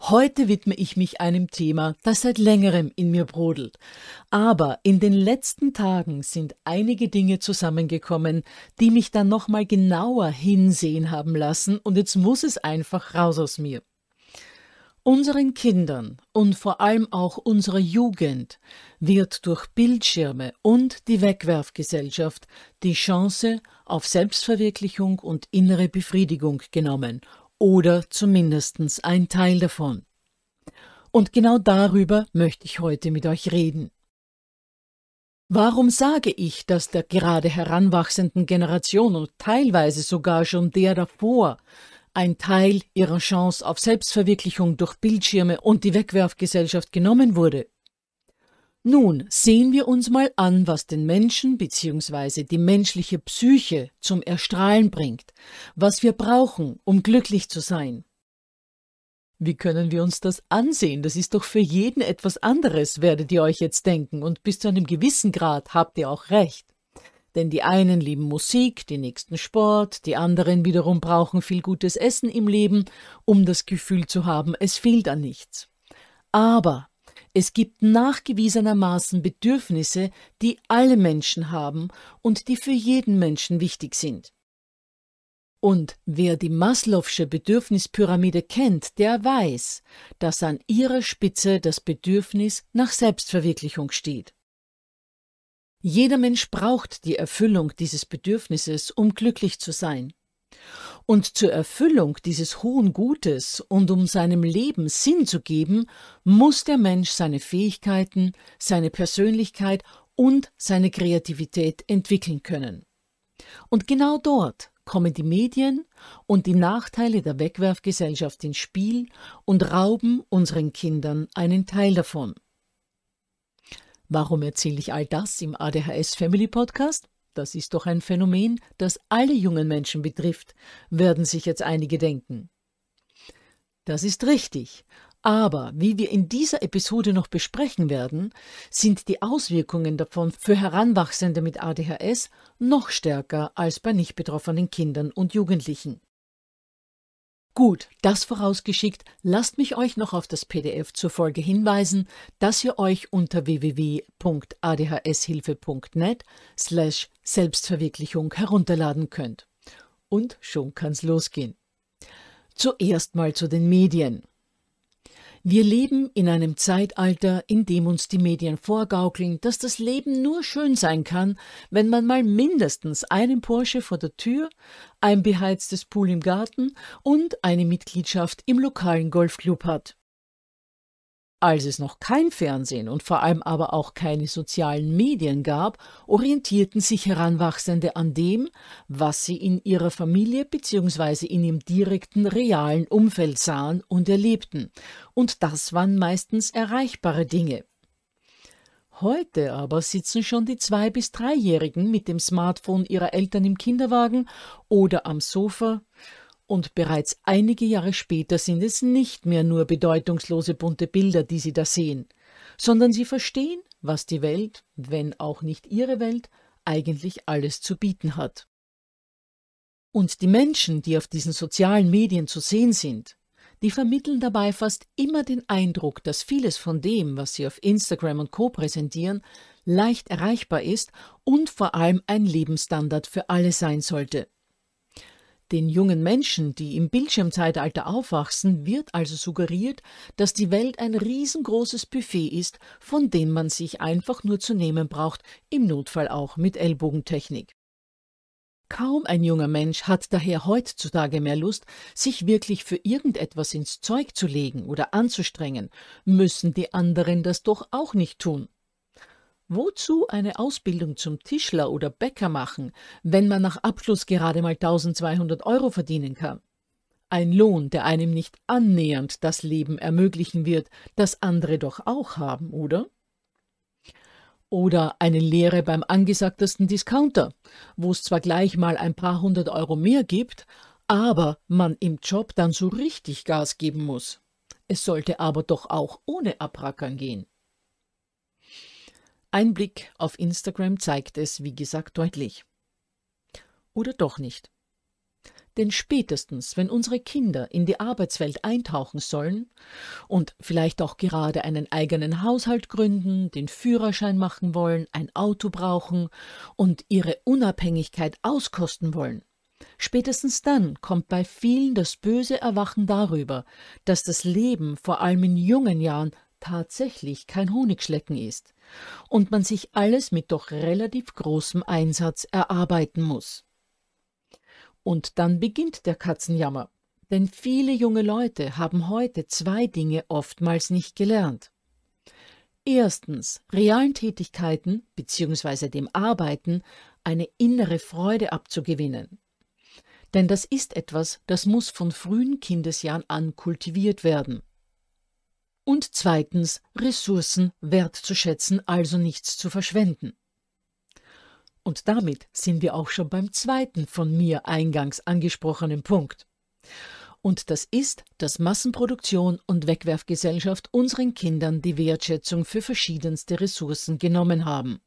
Heute widme ich mich einem Thema, das seit längerem in mir brodelt. Aber in den letzten Tagen sind einige Dinge zusammengekommen, die mich dann nochmal genauer hinsehen haben lassen und jetzt muss es einfach raus aus mir. Unseren Kindern und vor allem auch unserer Jugend wird durch Bildschirme und die Wegwerfgesellschaft die Chance auf Selbstverwirklichung und innere Befriedigung genommen oder zumindest ein Teil davon. Und genau darüber möchte ich heute mit euch reden. Warum sage ich, dass der gerade heranwachsenden Generation und teilweise sogar schon der davor ein Teil ihrer Chance auf Selbstverwirklichung durch Bildschirme und die Wegwerfgesellschaft genommen wurde? Nun sehen wir uns mal an, was den Menschen bzw. die menschliche Psyche zum Erstrahlen bringt, was wir brauchen, um glücklich zu sein. Wie können wir uns das ansehen? Das ist doch für jeden etwas anderes, werdet ihr euch jetzt denken, und bis zu einem gewissen Grad habt ihr auch recht. Denn die einen lieben Musik, die nächsten Sport, die anderen wiederum brauchen viel gutes Essen im Leben, um das Gefühl zu haben, es fehlt an nichts. Aber es gibt nachgewiesenermaßen Bedürfnisse, die alle Menschen haben und die für jeden Menschen wichtig sind. Und wer die Maslow'sche Bedürfnispyramide kennt, der weiß, dass an ihrer Spitze das Bedürfnis nach Selbstverwirklichung steht. Jeder Mensch braucht die Erfüllung dieses Bedürfnisses, um glücklich zu sein und zur Erfüllung dieses hohen Gutes und um seinem Leben Sinn zu geben, muss der Mensch seine Fähigkeiten, seine Persönlichkeit und seine Kreativität entwickeln können. Und genau dort kommen die Medien und die Nachteile der Wegwerfgesellschaft ins Spiel und rauben unseren Kindern einen Teil davon. Warum erzähle ich all das im ADHS Family Podcast? das ist doch ein Phänomen, das alle jungen Menschen betrifft, werden sich jetzt einige denken. Das ist richtig, aber wie wir in dieser Episode noch besprechen werden, sind die Auswirkungen davon für Heranwachsende mit ADHS noch stärker als bei nicht betroffenen Kindern und Jugendlichen. Gut, das vorausgeschickt, lasst mich euch noch auf das PDF zur Folge hinweisen, das ihr euch unter www.adhshilfe.net slash Selbstverwirklichung herunterladen könnt. Und schon kann's losgehen. Zuerst mal zu den Medien. Wir leben in einem Zeitalter, in dem uns die Medien vorgaukeln, dass das Leben nur schön sein kann, wenn man mal mindestens einen Porsche vor der Tür, ein beheiztes Pool im Garten und eine Mitgliedschaft im lokalen Golfclub hat. Als es noch kein Fernsehen und vor allem aber auch keine sozialen Medien gab, orientierten sich Heranwachsende an dem, was sie in ihrer Familie bzw. in ihrem direkten realen Umfeld sahen und erlebten, und das waren meistens erreichbare Dinge. Heute aber sitzen schon die zwei bis dreijährigen mit dem Smartphone ihrer Eltern im Kinderwagen oder am Sofa und bereits einige Jahre später sind es nicht mehr nur bedeutungslose bunte Bilder, die sie da sehen, sondern sie verstehen, was die Welt, wenn auch nicht ihre Welt, eigentlich alles zu bieten hat. Und die Menschen, die auf diesen sozialen Medien zu sehen sind, die vermitteln dabei fast immer den Eindruck, dass vieles von dem, was sie auf Instagram und Co präsentieren, leicht erreichbar ist und vor allem ein Lebensstandard für alle sein sollte. Den jungen Menschen, die im Bildschirmzeitalter aufwachsen, wird also suggeriert, dass die Welt ein riesengroßes Buffet ist, von dem man sich einfach nur zu nehmen braucht, im Notfall auch mit Ellbogentechnik. Kaum ein junger Mensch hat daher heutzutage mehr Lust, sich wirklich für irgendetwas ins Zeug zu legen oder anzustrengen, müssen die anderen das doch auch nicht tun. Wozu eine Ausbildung zum Tischler oder Bäcker machen, wenn man nach Abschluss gerade mal 1200 Euro verdienen kann? Ein Lohn, der einem nicht annähernd das Leben ermöglichen wird, das andere doch auch haben, oder? Oder eine Lehre beim angesagtesten Discounter, wo es zwar gleich mal ein paar hundert Euro mehr gibt, aber man im Job dann so richtig Gas geben muss. Es sollte aber doch auch ohne Abrackern gehen. Ein Blick auf Instagram zeigt es, wie gesagt, deutlich. Oder doch nicht. Denn spätestens, wenn unsere Kinder in die Arbeitswelt eintauchen sollen und vielleicht auch gerade einen eigenen Haushalt gründen, den Führerschein machen wollen, ein Auto brauchen und ihre Unabhängigkeit auskosten wollen, Spätestens dann kommt bei vielen das böse Erwachen darüber, dass das Leben vor allem in jungen Jahren tatsächlich kein Honigschlecken ist, und man sich alles mit doch relativ großem Einsatz erarbeiten muss. Und dann beginnt der Katzenjammer, denn viele junge Leute haben heute zwei Dinge oftmals nicht gelernt. Erstens, realen Tätigkeiten bzw. dem Arbeiten eine innere Freude abzugewinnen. Denn das ist etwas, das muss von frühen Kindesjahren an kultiviert werden und zweitens Ressourcen wertzuschätzen, also nichts zu verschwenden. Und damit sind wir auch schon beim zweiten von mir eingangs angesprochenen Punkt. Und das ist, dass Massenproduktion und Wegwerfgesellschaft unseren Kindern die Wertschätzung für verschiedenste Ressourcen genommen haben.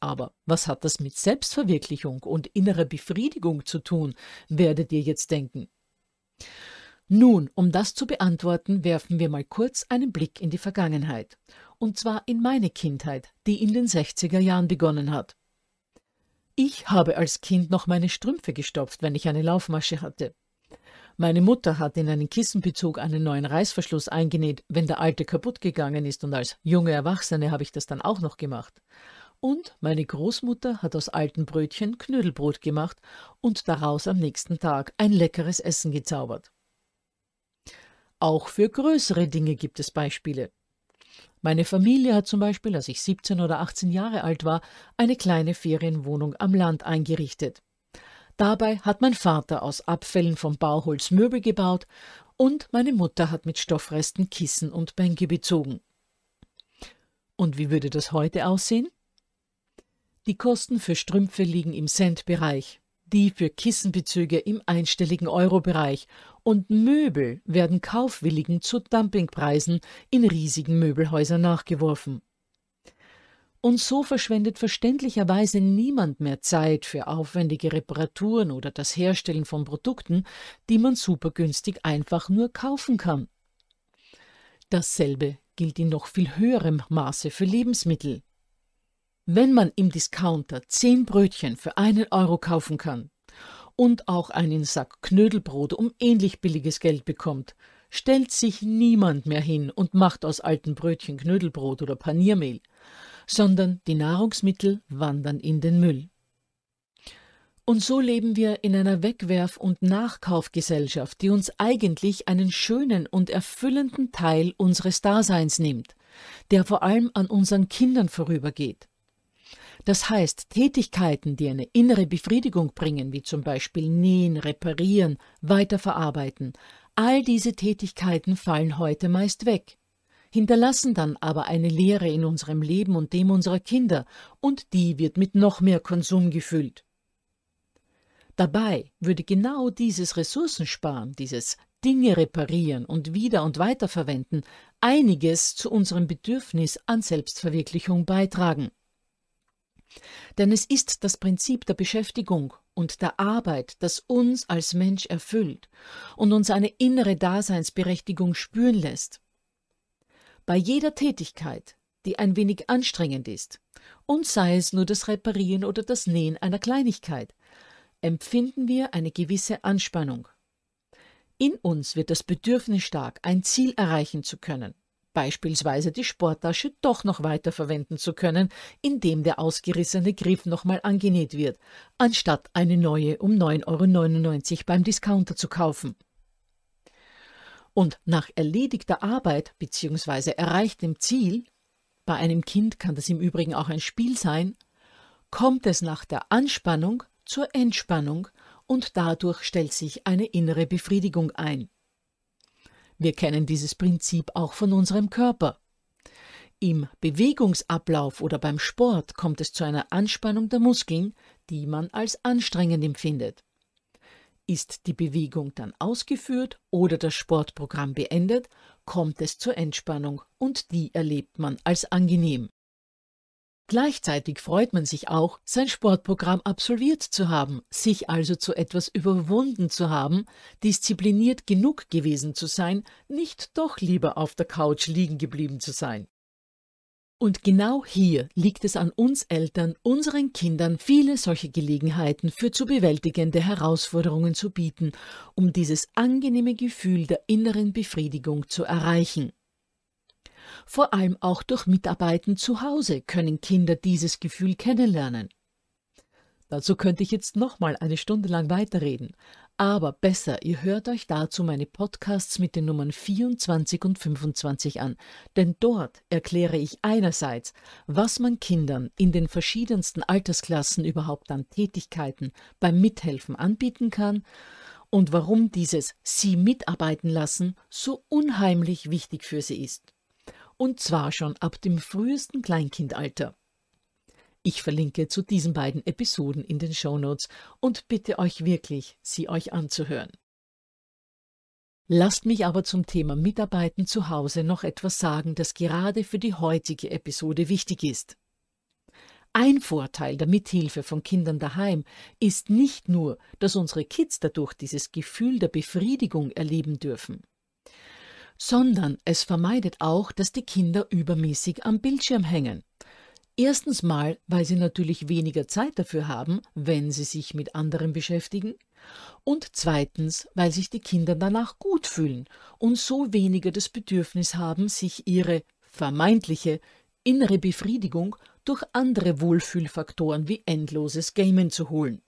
Aber was hat das mit Selbstverwirklichung und innerer Befriedigung zu tun, werdet ihr jetzt denken. Nun, um das zu beantworten, werfen wir mal kurz einen Blick in die Vergangenheit. Und zwar in meine Kindheit, die in den 60er Jahren begonnen hat. Ich habe als Kind noch meine Strümpfe gestopft, wenn ich eine Laufmasche hatte. Meine Mutter hat in einen Kissenbezug einen neuen Reißverschluss eingenäht, wenn der alte kaputt gegangen ist und als junge Erwachsene habe ich das dann auch noch gemacht. Und meine Großmutter hat aus alten Brötchen Knödelbrot gemacht und daraus am nächsten Tag ein leckeres Essen gezaubert. Auch für größere Dinge gibt es Beispiele. Meine Familie hat zum Beispiel, als ich 17 oder 18 Jahre alt war, eine kleine Ferienwohnung am Land eingerichtet. Dabei hat mein Vater aus Abfällen vom Bauholz Möbel gebaut und meine Mutter hat mit Stoffresten Kissen und Bänke bezogen. Und wie würde das heute aussehen? Die Kosten für Strümpfe liegen im Centbereich, die für Kissenbezüge im einstelligen Euro-Bereich und Möbel werden Kaufwilligen zu Dumpingpreisen in riesigen Möbelhäusern nachgeworfen. Und so verschwendet verständlicherweise niemand mehr Zeit für aufwendige Reparaturen oder das Herstellen von Produkten, die man supergünstig einfach nur kaufen kann. Dasselbe gilt in noch viel höherem Maße für Lebensmittel. Wenn man im Discounter zehn Brötchen für einen Euro kaufen kann, und auch einen Sack Knödelbrot um ähnlich billiges Geld bekommt, stellt sich niemand mehr hin und macht aus alten Brötchen Knödelbrot oder Paniermehl, sondern die Nahrungsmittel wandern in den Müll. Und so leben wir in einer Wegwerf- und Nachkaufgesellschaft, die uns eigentlich einen schönen und erfüllenden Teil unseres Daseins nimmt, der vor allem an unseren Kindern vorübergeht. Das heißt, Tätigkeiten, die eine innere Befriedigung bringen, wie zum Beispiel Nähen, Reparieren, Weiterverarbeiten, all diese Tätigkeiten fallen heute meist weg, hinterlassen dann aber eine Leere in unserem Leben und dem unserer Kinder, und die wird mit noch mehr Konsum gefüllt. Dabei würde genau dieses Ressourcensparen, dieses Dinge reparieren und wieder und weiterverwenden, einiges zu unserem Bedürfnis an Selbstverwirklichung beitragen. Denn es ist das Prinzip der Beschäftigung und der Arbeit, das uns als Mensch erfüllt und uns eine innere Daseinsberechtigung spüren lässt. Bei jeder Tätigkeit, die ein wenig anstrengend ist, und sei es nur das Reparieren oder das Nähen einer Kleinigkeit, empfinden wir eine gewisse Anspannung. In uns wird das Bedürfnis stark, ein Ziel erreichen zu können beispielsweise die Sporttasche doch noch weiter verwenden zu können, indem der ausgerissene Griff nochmal angenäht wird, anstatt eine neue um 9,99 Euro beim Discounter zu kaufen. Und nach erledigter Arbeit bzw. erreichtem Ziel, bei einem Kind kann das im Übrigen auch ein Spiel sein, kommt es nach der Anspannung zur Entspannung und dadurch stellt sich eine innere Befriedigung ein. Wir kennen dieses Prinzip auch von unserem Körper. Im Bewegungsablauf oder beim Sport kommt es zu einer Anspannung der Muskeln, die man als anstrengend empfindet. Ist die Bewegung dann ausgeführt oder das Sportprogramm beendet, kommt es zur Entspannung und die erlebt man als angenehm. Gleichzeitig freut man sich auch, sein Sportprogramm absolviert zu haben, sich also zu etwas überwunden zu haben, diszipliniert genug gewesen zu sein, nicht doch lieber auf der Couch liegen geblieben zu sein. Und genau hier liegt es an uns Eltern, unseren Kindern viele solche Gelegenheiten für zu bewältigende Herausforderungen zu bieten, um dieses angenehme Gefühl der inneren Befriedigung zu erreichen. Vor allem auch durch Mitarbeiten zu Hause können Kinder dieses Gefühl kennenlernen. Dazu könnte ich jetzt nochmal eine Stunde lang weiterreden, aber besser, ihr hört euch dazu meine Podcasts mit den Nummern 24 und 25 an, denn dort erkläre ich einerseits, was man Kindern in den verschiedensten Altersklassen überhaupt an Tätigkeiten beim Mithelfen anbieten kann und warum dieses Sie mitarbeiten lassen so unheimlich wichtig für sie ist und zwar schon ab dem frühesten Kleinkindalter. Ich verlinke zu diesen beiden Episoden in den Shownotes und bitte euch wirklich, sie euch anzuhören. Lasst mich aber zum Thema Mitarbeiten zu Hause noch etwas sagen, das gerade für die heutige Episode wichtig ist. Ein Vorteil der Mithilfe von Kindern daheim ist nicht nur, dass unsere Kids dadurch dieses Gefühl der Befriedigung erleben dürfen sondern es vermeidet auch, dass die Kinder übermäßig am Bildschirm hängen. Erstens mal, weil sie natürlich weniger Zeit dafür haben, wenn sie sich mit anderen beschäftigen. Und zweitens, weil sich die Kinder danach gut fühlen und so weniger das Bedürfnis haben, sich ihre vermeintliche innere Befriedigung durch andere Wohlfühlfaktoren wie endloses Gamen zu holen.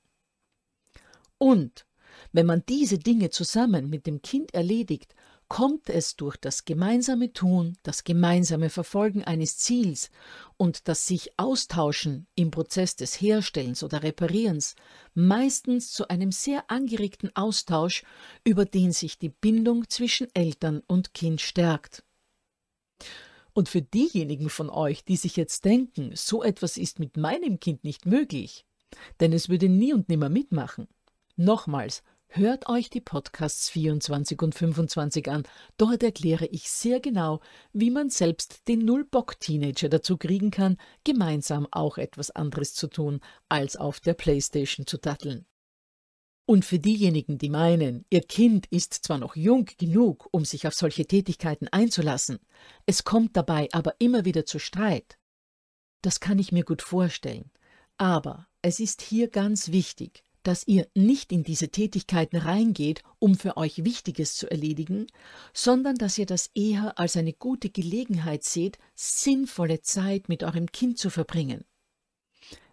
Und wenn man diese Dinge zusammen mit dem Kind erledigt, kommt es durch das gemeinsame Tun, das gemeinsame Verfolgen eines Ziels und das sich Austauschen im Prozess des Herstellens oder Reparierens meistens zu einem sehr angeregten Austausch, über den sich die Bindung zwischen Eltern und Kind stärkt. Und für diejenigen von euch, die sich jetzt denken, so etwas ist mit meinem Kind nicht möglich, denn es würde nie und nimmer mitmachen. Nochmals, Hört euch die Podcasts 24 und 25 an. Dort erkläre ich sehr genau, wie man selbst den Null-Bock-Teenager dazu kriegen kann, gemeinsam auch etwas anderes zu tun, als auf der Playstation zu datteln. Und für diejenigen, die meinen, ihr Kind ist zwar noch jung genug, um sich auf solche Tätigkeiten einzulassen, es kommt dabei aber immer wieder zu Streit. Das kann ich mir gut vorstellen. Aber es ist hier ganz wichtig, dass ihr nicht in diese Tätigkeiten reingeht, um für euch Wichtiges zu erledigen, sondern dass ihr das eher als eine gute Gelegenheit seht, sinnvolle Zeit mit eurem Kind zu verbringen.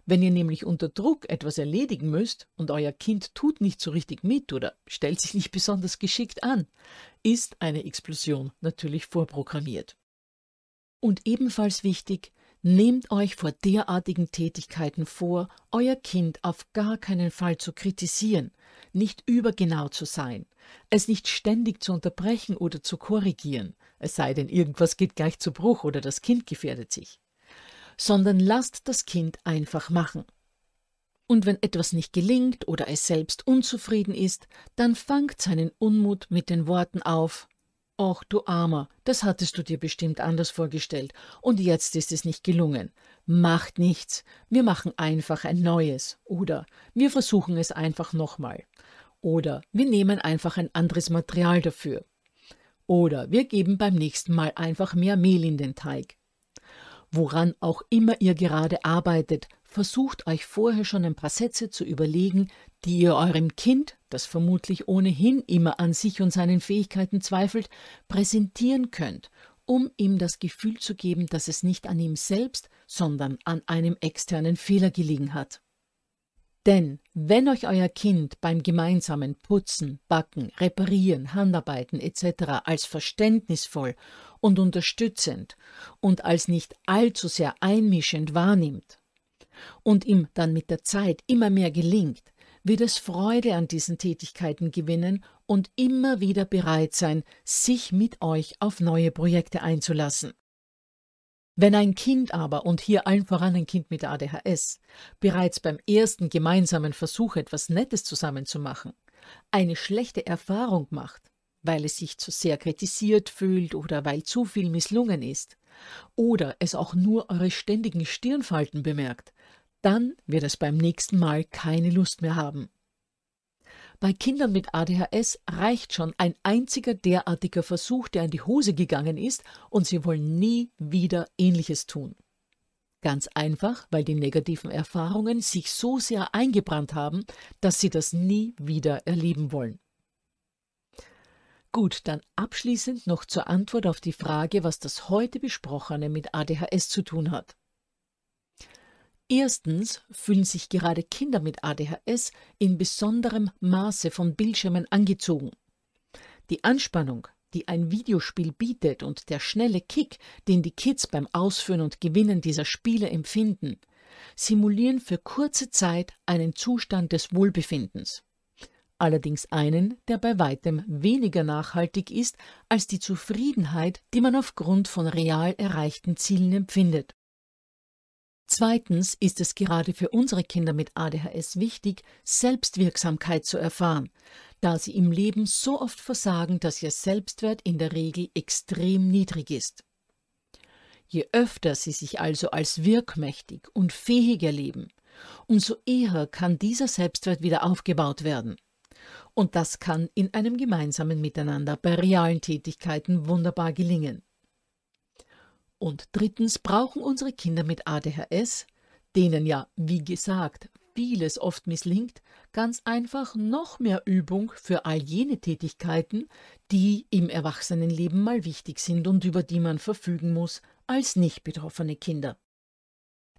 Wenn ihr nämlich unter Druck etwas erledigen müsst und euer Kind tut nicht so richtig mit oder stellt sich nicht besonders geschickt an, ist eine Explosion natürlich vorprogrammiert. Und ebenfalls wichtig, Nehmt euch vor derartigen Tätigkeiten vor, euer Kind auf gar keinen Fall zu kritisieren, nicht übergenau zu sein, es nicht ständig zu unterbrechen oder zu korrigieren, es sei denn, irgendwas geht gleich zu Bruch oder das Kind gefährdet sich, sondern lasst das Kind einfach machen. Und wenn etwas nicht gelingt oder es selbst unzufrieden ist, dann fangt seinen Unmut mit den Worten auf Och, du Armer, das hattest du dir bestimmt anders vorgestellt und jetzt ist es nicht gelungen. Macht nichts, wir machen einfach ein neues oder wir versuchen es einfach nochmal oder wir nehmen einfach ein anderes Material dafür oder wir geben beim nächsten Mal einfach mehr Mehl in den Teig. Woran auch immer ihr gerade arbeitet, versucht euch vorher schon ein paar Sätze zu überlegen, die ihr eurem Kind das vermutlich ohnehin immer an sich und seinen Fähigkeiten zweifelt, präsentieren könnt, um ihm das Gefühl zu geben, dass es nicht an ihm selbst, sondern an einem externen Fehler gelegen hat. Denn wenn euch euer Kind beim gemeinsamen Putzen, Backen, Reparieren, Handarbeiten etc. als verständnisvoll und unterstützend und als nicht allzu sehr einmischend wahrnimmt und ihm dann mit der Zeit immer mehr gelingt, wird es Freude an diesen Tätigkeiten gewinnen und immer wieder bereit sein, sich mit euch auf neue Projekte einzulassen. Wenn ein Kind aber, und hier allen voran ein Kind mit ADHS, bereits beim ersten gemeinsamen Versuch etwas Nettes zusammenzumachen, eine schlechte Erfahrung macht, weil es sich zu sehr kritisiert fühlt oder weil zu viel misslungen ist, oder es auch nur eure ständigen Stirnfalten bemerkt, dann wird es beim nächsten Mal keine Lust mehr haben. Bei Kindern mit ADHS reicht schon ein einziger derartiger Versuch, der in die Hose gegangen ist, und sie wollen nie wieder ähnliches tun. Ganz einfach, weil die negativen Erfahrungen sich so sehr eingebrannt haben, dass sie das nie wieder erleben wollen. Gut, dann abschließend noch zur Antwort auf die Frage, was das heute besprochene mit ADHS zu tun hat. Erstens fühlen sich gerade Kinder mit ADHS in besonderem Maße von Bildschirmen angezogen. Die Anspannung, die ein Videospiel bietet und der schnelle Kick, den die Kids beim Ausführen und Gewinnen dieser Spiele empfinden, simulieren für kurze Zeit einen Zustand des Wohlbefindens. Allerdings einen, der bei weitem weniger nachhaltig ist als die Zufriedenheit, die man aufgrund von real erreichten Zielen empfindet. Zweitens ist es gerade für unsere Kinder mit ADHS wichtig, Selbstwirksamkeit zu erfahren, da sie im Leben so oft versagen, dass ihr Selbstwert in der Regel extrem niedrig ist. Je öfter sie sich also als wirkmächtig und fähig erleben, umso eher kann dieser Selbstwert wieder aufgebaut werden. Und das kann in einem gemeinsamen Miteinander bei realen Tätigkeiten wunderbar gelingen. Und drittens brauchen unsere Kinder mit ADHS, denen ja, wie gesagt, vieles oft misslingt, ganz einfach noch mehr Übung für all jene Tätigkeiten, die im Erwachsenenleben mal wichtig sind und über die man verfügen muss, als nicht betroffene Kinder.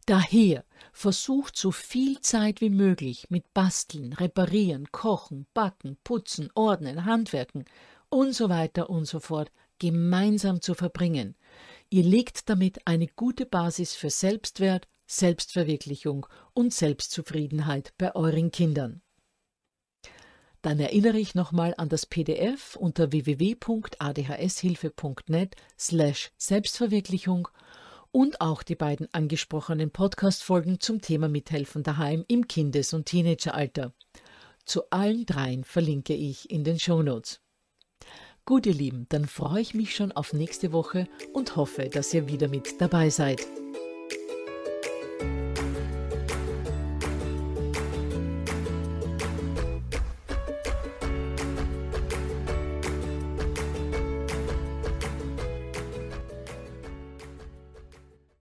Daher versucht so viel Zeit wie möglich mit Basteln, Reparieren, Kochen, Backen, Putzen, Ordnen, Handwerken und so weiter und so fort gemeinsam zu verbringen, Ihr legt damit eine gute Basis für Selbstwert, Selbstverwirklichung und Selbstzufriedenheit bei euren Kindern. Dann erinnere ich nochmal an das PDF unter www.adhshilfe.net slash Selbstverwirklichung und auch die beiden angesprochenen Podcast-Folgen zum Thema Mithelfen daheim im Kindes- und Teenageralter. Zu allen dreien verlinke ich in den Shownotes. Gut, ihr Lieben, dann freue ich mich schon auf nächste Woche und hoffe, dass ihr wieder mit dabei seid.